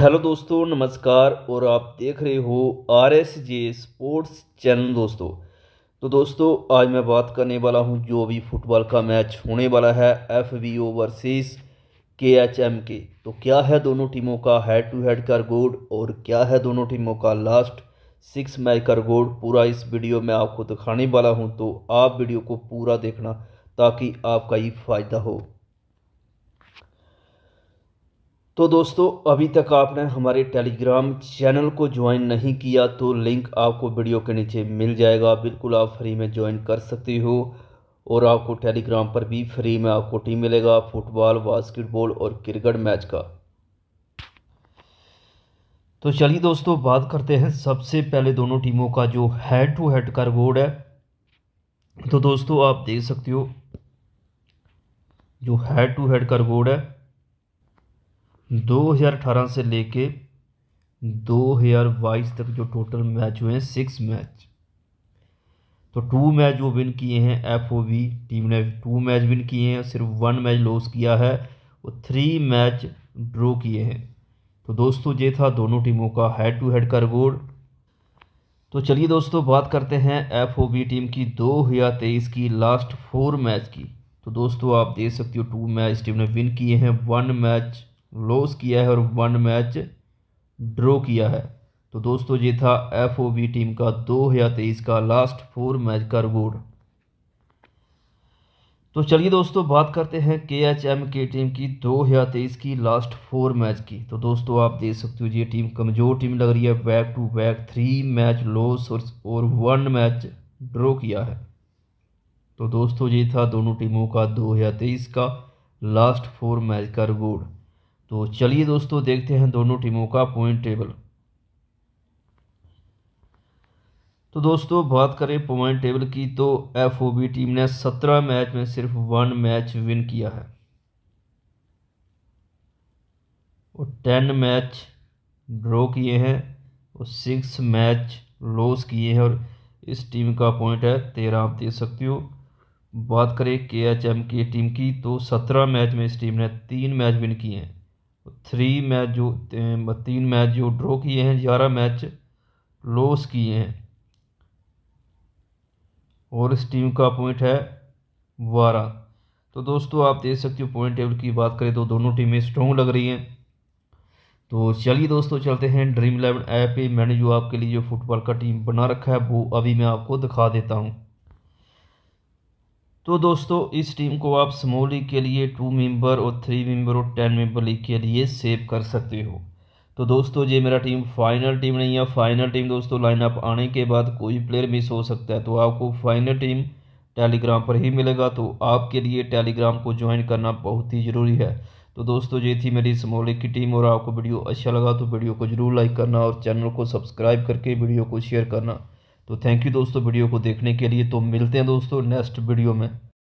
hello दोस्तों नमस्कार और आप देख रहे हो R S J sports channel दोस्तों तो दोस्तों आज मैं बात करने वाला हूं जो भी फुटबॉल का मैच होने वाला है F V O versus K H M K तो क्या है दोनों टीमों का हेड टू हेड का रिकॉर्ड और क्या है दोनों टीमों का लास्ट सिक्स मैच का रिकॉर्ड पूरा इस वीडियो में आपको दिखाने वाला हूँ तो आप वीडियो को पूरा देखना ताकि आपका ये फ़ायदा हो तो दोस्तों अभी तक आपने हमारे टेलीग्राम चैनल को ज्वाइन नहीं किया तो लिंक आपको वीडियो के नीचे मिल जाएगा बिल्कुल आप फ्री में ज्वाइन कर सकते हो और आपको टेलीग्राम पर भी फ्री में आपको टीम मिलेगा फुटबॉल बास्केटबॉल और क्रिकेट मैच का तो चलिए दोस्तों बात करते हैं सबसे पहले दोनों टीमों का जो हेड टू हेड का रिकॉर्ड है तो दोस्तों आप देख सकते हो जो हेड टू हेड का रिकॉर्ड है दो हज़ार अठारह से लेके दो हज़ार बाईस तक जो टोटल मैच हुए हैं सिक्स मैच तो टू मैच वो विन किए हैं एफ ओ वी टीम ने टू मैच विन किए हैं सिर्फ वन मैच लॉस किया है और थ्री मैच ड्रॉ किए हैं तो दोस्तों ये था दोनों टीमों का हेड टू हेड का रिकॉर्ड तो चलिए दोस्तों बात करते हैं एफ ओ वी टीम की दो हज़ार तेईस की लास्ट फोर मैच की तो दोस्तों आप देख सकते हो टू मैच टीम ने विन किए हैं वन मैच लॉस किया है और वन मैच ड्रॉ किया है तो दोस्तों ये था एफ टीम का दो हज़ार तेईस का लास्ट फोर मैच का रिकॉर्ड तो चलिए दोस्तों बात करते हैं के एच एम के टीम की दो हज़ार तेईस की लास्ट फोर मैच की तो दोस्तों आप देख सकते हो ये टीम कमज़ोर टीम लग रही है back to back three match loss और, और वन मैच ड्रॉ किया है तो दोस्तों ये था दोनों टीमों का दो हज़ार तेईस का लास्ट फोर मैच का रिकॉर्ड तो चलिए दोस्तों देखते हैं दोनों टीमों का पॉइंट टेबल तो दोस्तों बात करें पॉइंट टेबल की तो एफ टीम ने सत्रह मैच में सिर्फ वन मैच विन किया है और टेन मैच ड्रॉ किए हैं और सिक्स मैच लॉस किए हैं और इस टीम का पॉइंट है तेरह आप देख सकते हो बात करें के एच एम की टीम की तो सत्रह मैच में इस टीम ने तीन मैच विन किए हैं थ्री मैच जो तीन मैच जो ड्रॉ किए हैं ग्यारह मैच लॉस किए हैं और इस टीम का पॉइंट है बारह तो दोस्तों आप देख सकते हो पॉइंट टेबल की बात करें तो दोनों टीमें स्ट्रॉन्ग लग रही हैं तो चलिए दोस्तों चलते हैं ड्रीम इलेवन ऐप पे मैंने जो आपके लिए जो फुटबॉल का टीम बना रखा है वो अभी मैं आपको दिखा देता हूँ तो दोस्तों इस टीम को आप स्मॉल लीग के लिए टू मेंबर और थ्री मेंबर और टेन मेंबर लीग के लिए सेव कर सकते हो तो दोस्तों ये मेरा टीम फाइनल टीम नहीं है फाइनल टीम दोस्तों लाइनअप आने के बाद कोई प्लेयर मिस हो सकता है तो आपको फाइनल टीम टेलीग्राम पर ही मिलेगा तो आपके लिए टेलीग्राम को ज्वाइन करना बहुत ही ज़रूरी है तो दोस्तों ये थी मेरी स्मॉल की टीम और आपको वीडियो अच्छा लगा तो वीडियो को जरूर लाइक करना और चैनल को सब्सक्राइब करके वीडियो को शेयर करना तो थैंक यू दोस्तों वीडियो को देखने के लिए तो मिलते हैं दोस्तों नेक्स्ट वीडियो में